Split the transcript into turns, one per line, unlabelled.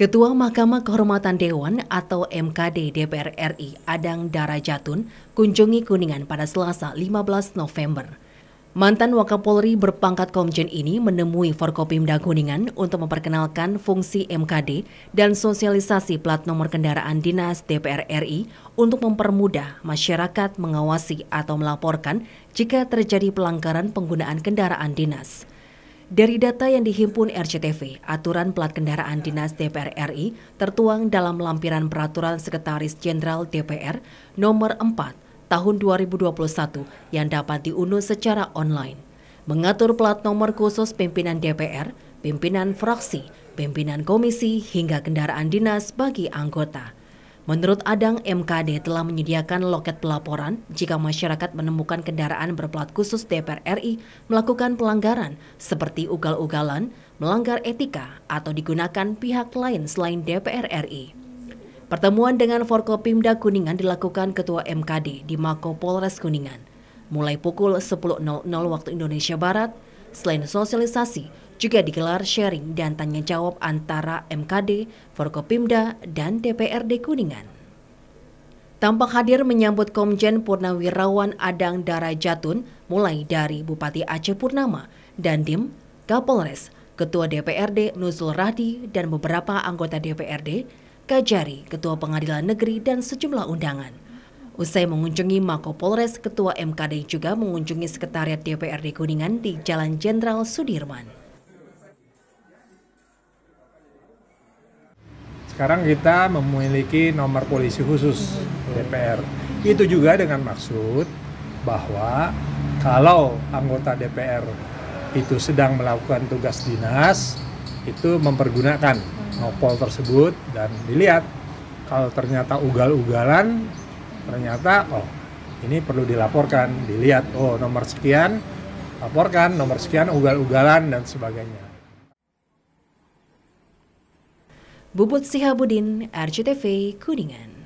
Ketua Mahkamah Kehormatan Dewan atau MKD DPR RI Adang Darajatun kunjungi Kuningan pada Selasa 15 November. Mantan Wakapolri berpangkat Komjen ini menemui Forkopimda Kuningan untuk memperkenalkan fungsi MKD dan sosialisasi plat nomor kendaraan dinas DPR RI untuk mempermudah masyarakat mengawasi atau melaporkan jika terjadi pelanggaran penggunaan kendaraan dinas. Dari data yang dihimpun RCTV, aturan plat kendaraan Dinas DPR RI tertuang dalam lampiran Peraturan Sekretaris Jenderal DPR Nomor 4 Tahun 2021 yang dapat diunduh secara online. Mengatur plat nomor khusus pimpinan DPR, pimpinan fraksi, pimpinan komisi, hingga kendaraan dinas bagi anggota. Menurut Adang, MKD telah menyediakan loket pelaporan jika masyarakat menemukan kendaraan berplat khusus DPR RI melakukan pelanggaran seperti ugal-ugalan, melanggar etika, atau digunakan pihak lain selain DPR RI. Pertemuan dengan Forkopimda Kuningan dilakukan Ketua MKD di Mako Polres Kuningan mulai pukul 10.00 waktu Indonesia Barat Selain sosialisasi, juga digelar sharing dan tanya jawab antara MKD, Forkopimda, dan DPRD Kuningan. Tampak hadir menyambut Komjen Purnawirawan Adang Dara Jatun mulai dari Bupati Aceh Purnama, Dandim, Kapolres, Ketua DPRD Nuzul Rahdi, dan beberapa anggota DPRD, Kajari, Ketua Pengadilan Negeri, dan sejumlah undangan. Usai mengunjungi Mako Polres, Ketua MKD juga mengunjungi Sekretariat DPRD Kuningan di Jalan Jenderal Sudirman.
Sekarang kita memiliki nomor polisi khusus DPR. Itu juga dengan maksud bahwa kalau anggota DPR itu sedang melakukan tugas dinas, itu mempergunakan hmm. nopol tersebut dan dilihat kalau ternyata ugal-ugalan ternyata oh ini perlu dilaporkan dilihat oh nomor sekian laporkan nomor sekian ugal-ugalan dan sebagainya
Bubut Sihabudin RCTV Kuningan